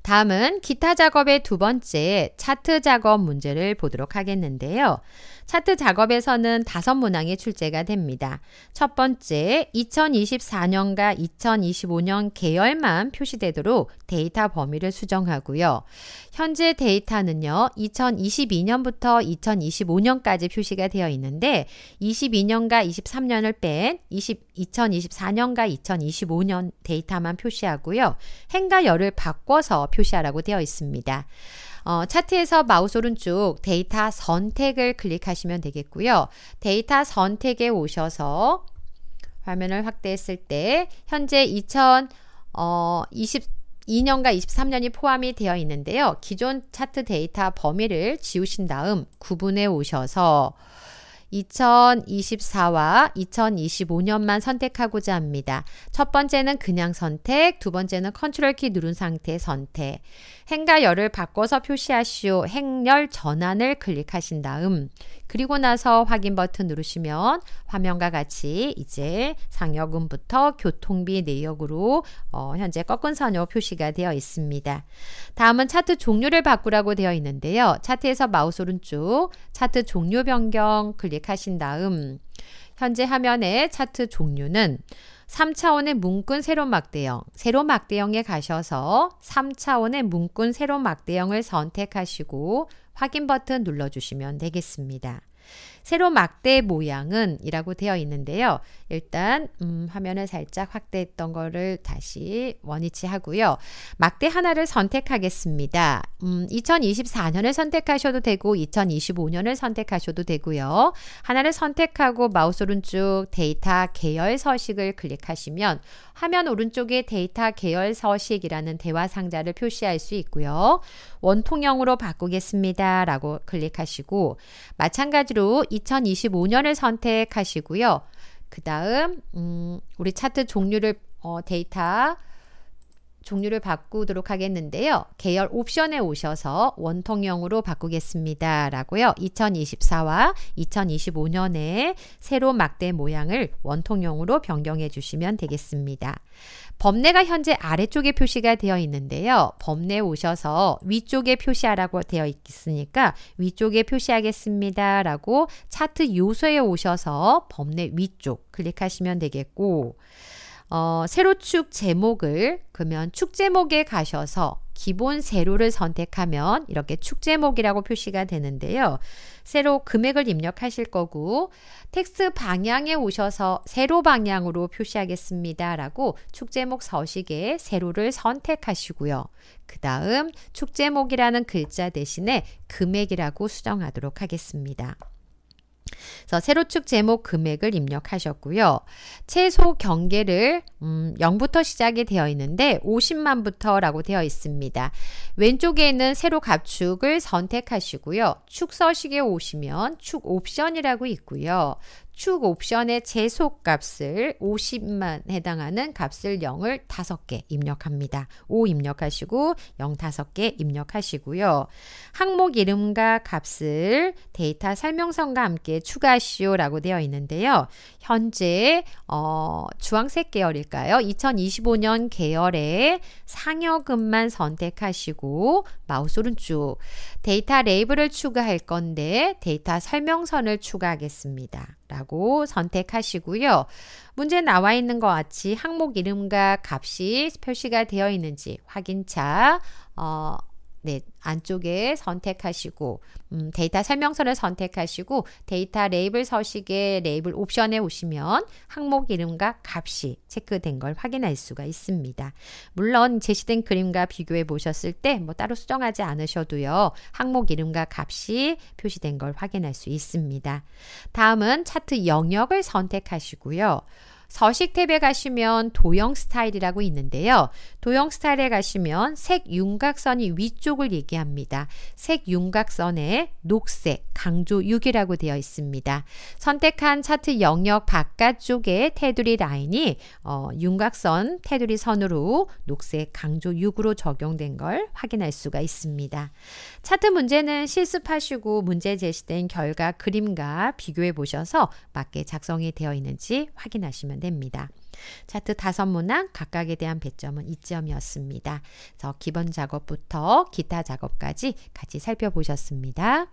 다음은 기타 작업의 두 번째 차트 작업 문제를 보도록 하겠는데요. 차트 작업에서는 다섯 문항이 출제가 됩니다. 첫 번째, 2024년과 2025년 계열만 표시되도록 데이터 범위를 수정하고요. 현재 데이터는요, 2022년부터 2025년까지 표시가 되어 있는데 22년과 23년을 뺀 20, 2024년과 2025년 데이터만 표시하고요. 행과 열을 바꿔서 표시하라고 되어 있습니다. 어, 차트에서 마우스 오른쪽 데이터 선택을 클릭하시면 되겠고요. 데이터 선택에 오셔서 화면을 확대했을 때 현재 2022년과 어, 23년이 포함이 되어 있는데요. 기존 차트 데이터 범위를 지우신 다음 구분에 오셔서 2024와 2025년만 선택하고자 합니다. 첫 번째는 그냥 선택, 두 번째는 컨트롤 키 누른 상태 선택. 행과 열을 바꿔서 표시하시오. 행열 전환을 클릭하신 다음 그리고 나서 확인 버튼 누르시면 화면과 같이 이제 상여금부터 교통비 내역으로 어, 현재 꺾은 선으로 표시가 되어 있습니다. 다음은 차트 종류를 바꾸라고 되어 있는데요. 차트에서 마우스 오른쪽 차트 종류 변경 클릭하신 다음 현재 화면의 차트 종류는 3차원의 문근 세로 막대형, 세로 막대형에 가셔서 3차원의 문근 세로 막대형을 선택하시고 확인 버튼 눌러주시면 되겠습니다. 세로 막대 모양은 이라고 되어 있는데요. 일단 음, 화면을 살짝 확대했던 거를 다시 원위치 하고요. 막대 하나를 선택하겠습니다. 음, 2024년을 선택하셔도 되고 2025년을 선택하셔도 되고요. 하나를 선택하고 마우스 오른쪽 데이터 계열 서식을 클릭하시면 화면 오른쪽에 데이터 계열 서식이라는 대화 상자를 표시할 수 있고요. 원통형으로 바꾸겠습니다. 라고 클릭하시고 마찬가지로 2025년을 선택하시고요. 그 다음 음, 우리 차트 종류를 어, 데이터 종류를 바꾸도록 하겠는데요. 계열 옵션에 오셔서 원통형으로 바꾸겠습니다. 라고요. 2024와 2025년에 새로 막대 모양을 원통형으로 변경해 주시면 되겠습니다. 범례가 현재 아래쪽에 표시가 되어 있는데요. 범례 오셔서 위쪽에 표시하라고 되어 있으니까 위쪽에 표시하겠습니다. 라고 차트 요소에 오셔서 범례 위쪽 클릭하시면 되겠고 어, 세로축 제목을 그러면 축 제목에 가셔서 기본 세로를 선택하면 이렇게 축 제목이라고 표시가 되는데요. 세로 금액을 입력하실 거고 텍스 방향에 오셔서 세로 방향으로 표시하겠습니다. 라고 축 제목 서식에 세로를 선택하시고요. 그 다음 축 제목이라는 글자 대신에 금액이라고 수정하도록 하겠습니다. 그래서 세로축 제목 금액을 입력하셨고요. 최소 경계를 음, 0부터 시작이 되어 있는데 50만부터라고 되어 있습니다. 왼쪽에는 세로 갑축을 선택하시고요. 축 서식에 오시면 축 옵션이라고 있고요. 축 옵션의 재속 값을 50만 해당하는 값을 0을 5개 입력합니다. 5 입력하시고 0 5개 입력하시고요. 항목 이름과 값을 데이터 설명선과 함께 추가하시오라고 되어 있는데요. 현재 어, 주황색 계열일까요? 2025년 계열의 상여금만 선택하시고 마우스 오른쪽 데이터 레이블을 추가할 건데 데이터 설명선을 추가하겠습니다. 라고 선택하시고요. 문제 나와 있는 것 같이 항목 이름과 값이 표시가 되어 있는지 확인차 어, 네, 안쪽에 선택하시고 음, 데이터 설명서를 선택하시고 데이터 레이블 서식의 레이블 옵션에 오시면 항목 이름과 값이 체크된 걸 확인할 수가 있습니다. 물론 제시된 그림과 비교해 보셨을 때 뭐 따로 수정하지 않으셔도요. 항목 이름과 값이 표시된 걸 확인할 수 있습니다. 다음은 차트 영역을 선택하시고요. 서식 탭에 가시면 도형 스타일이라고 있는데요. 도형 스타일에 가시면 색 윤곽선이 위쪽을 얘기합니다. 색 윤곽선에 녹색 강조 6이라고 되어 있습니다. 선택한 차트 영역 바깥쪽에 테두리 라인이 어, 윤곽선 테두리 선으로 녹색 강조 6으로 적용된 걸 확인할 수가 있습니다. 차트 문제는 실습하시고 문제 제시된 결과 그림과 비교해 보셔서 맞게 작성이 되어 있는지 확인하시면 됩니다. 됩니다. 차트 다섯 문항 각각에 대한 배점은 2점이었습니다 그래서 기본 작업부터 기타 작업까지 같이 살펴보셨습니다.